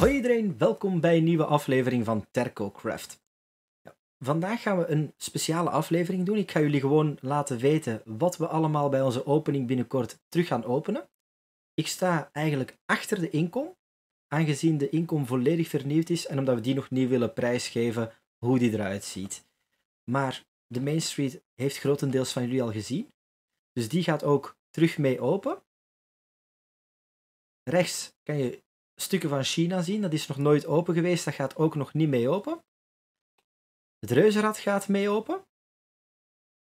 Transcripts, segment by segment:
Hoi iedereen, welkom bij een nieuwe aflevering van Terco Craft. Vandaag gaan we een speciale aflevering doen. Ik ga jullie gewoon laten weten wat we allemaal bij onze opening binnenkort terug gaan openen. Ik sta eigenlijk achter de inkom, aangezien de inkom volledig vernieuwd is en omdat we die nog niet willen prijsgeven hoe die eruit ziet. Maar de Main Street heeft grotendeels van jullie al gezien, dus die gaat ook terug mee open. Rechts kan je stukken van China zien. Dat is nog nooit open geweest. Dat gaat ook nog niet mee open. Het reuzenrad gaat mee open.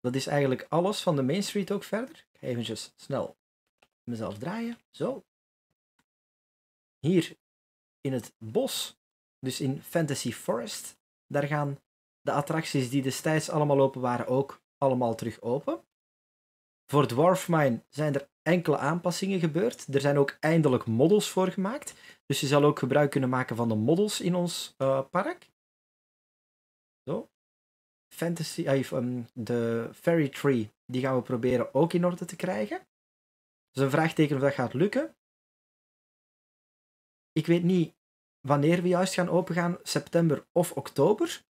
Dat is eigenlijk alles van de Main Street ook verder. Ik ga snel mezelf draaien. Zo. Hier in het bos, dus in Fantasy Forest, daar gaan de attracties die destijds allemaal open waren ook allemaal terug open. Voor Dwarf Mine zijn er enkele aanpassingen gebeurd. Er zijn ook eindelijk models voor gemaakt. Dus je zal ook gebruik kunnen maken van de models in ons eh, park. Zo. Fantasy, um, de Fairy Tree, die gaan we proberen ook in orde te krijgen. Dus een vraagteken of dat gaat lukken. Ik weet niet wanneer we juist gaan opengaan, september of oktober.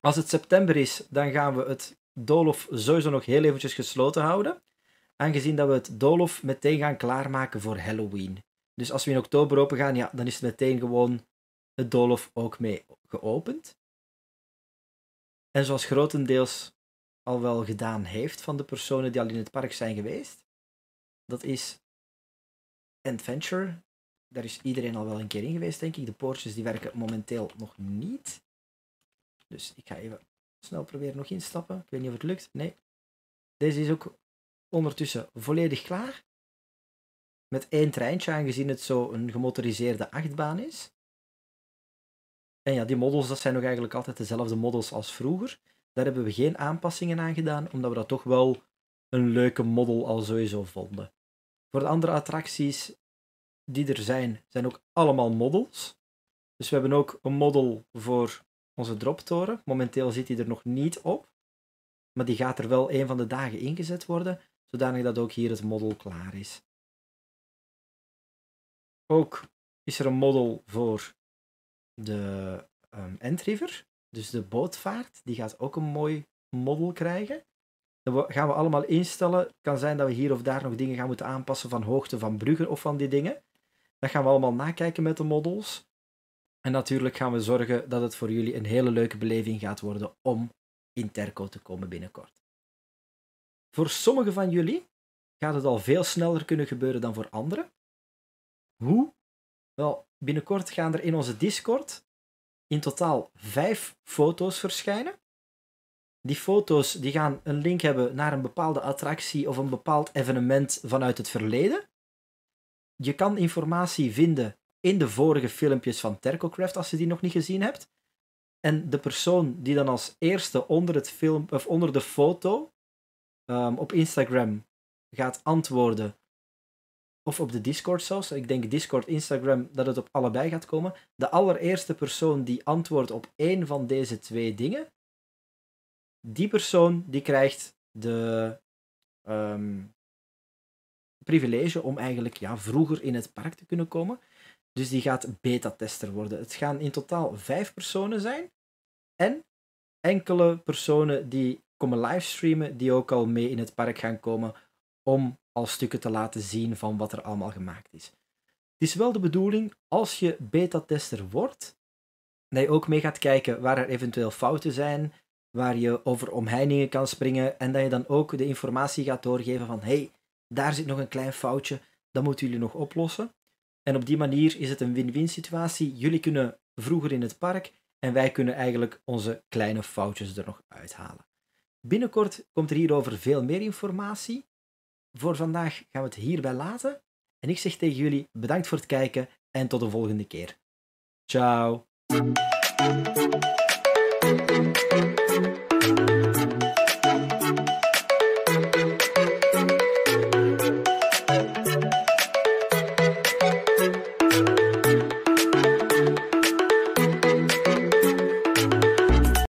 Als het september is, dan gaan we het Dolof sowieso nog heel eventjes gesloten houden aangezien dat we het doolhof meteen gaan klaarmaken voor Halloween. Dus als we in oktober open gaan, ja, dan is het meteen gewoon het doolhof ook mee geopend. En zoals grotendeels al wel gedaan heeft van de personen die al in het park zijn geweest, dat is Adventure. Daar is iedereen al wel een keer in geweest, denk ik. De poortjes die werken momenteel nog niet. Dus ik ga even snel proberen nog instappen. Ik weet niet of het lukt. Nee. Deze is ook ondertussen volledig klaar. Met één treintje, aangezien het zo een gemotoriseerde achtbaan is. En ja, die models dat zijn nog eigenlijk altijd dezelfde models als vroeger. Daar hebben we geen aanpassingen aan gedaan, omdat we dat toch wel een leuke model al sowieso vonden. Voor de andere attracties die er zijn, zijn ook allemaal models. Dus we hebben ook een model voor onze droptoren. Momenteel zit die er nog niet op, maar die gaat er wel een van de dagen ingezet worden zodanig dat ook hier het model klaar is. Ook is er een model voor de um, ehm, Entriver, dus de bootvaart. Die gaat ook een mooi model krijgen. Dat gaan we allemaal instellen. Het kan zijn dat we hier of daar nog dingen gaan moeten aanpassen van hoogte van bruggen of van die dingen. Dat gaan we allemaal nakijken met de models. En natuurlijk gaan we zorgen dat het voor jullie een hele leuke beleving gaat worden om in Terco te komen binnenkort. Voor sommigen van jullie gaat het al veel sneller kunnen gebeuren dan voor anderen. Hoe? Wel, binnenkort gaan er in onze Discord in totaal vijf foto's verschijnen. Die foto's die gaan een link hebben naar een bepaalde attractie of een bepaald evenement vanuit het verleden. Je kan informatie vinden in de vorige filmpjes van Tercocraft als je die nog niet gezien hebt. En de persoon die dan als eerste onder, het film, of onder de foto Ehm, op Instagram gaat antwoorden. Of op de Discord zelfs. Ik denk Discord, Instagram, dat het op allebei gaat komen. De allereerste persoon die antwoordt op één van deze twee dingen, die persoon die krijgt de ehm, privilege om eigenlijk ja, vroeger in het park te kunnen komen. Dus die gaat beta-tester worden. Het gaan in totaal vijf personen zijn. En enkele personen die komen livestreamen die ook al mee in het park gaan komen om al stukken te laten zien van wat er allemaal gemaakt is. Het is wel de bedoeling, als je beta-tester wordt, dat je ook mee gaat kijken waar er eventueel fouten zijn, waar je over omheiningen kan springen en dat je dan ook de informatie gaat doorgeven van hey, daar zit nog een klein foutje, dat moeten jullie nog oplossen. En op die manier is het een win-win situatie. Jullie kunnen vroeger in het park en wij kunnen eigenlijk onze kleine foutjes er nog uithalen. Binnenkort komt er hierover veel meer informatie. Voor vandaag gaan we het hierbij laten. En ik zeg tegen jullie bedankt voor het kijken en tot de volgende keer. Ciao.